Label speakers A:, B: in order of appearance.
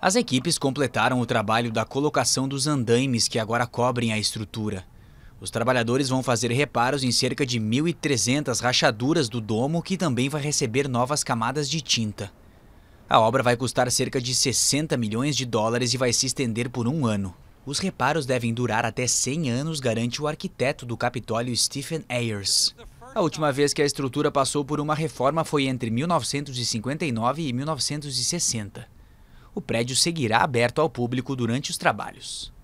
A: As equipes completaram o trabalho da colocação dos andaimes que agora cobrem a estrutura. Os trabalhadores vão fazer reparos em cerca de 1.300 rachaduras do domo, que também vai receber novas camadas de tinta. A obra vai custar cerca de 60 milhões de dólares e vai se estender por um ano. Os reparos devem durar até 100 anos, garante o arquiteto do Capitólio Stephen Ayers. A última vez que a estrutura passou por uma reforma foi entre 1959 e 1960 o prédio seguirá aberto ao público durante os trabalhos.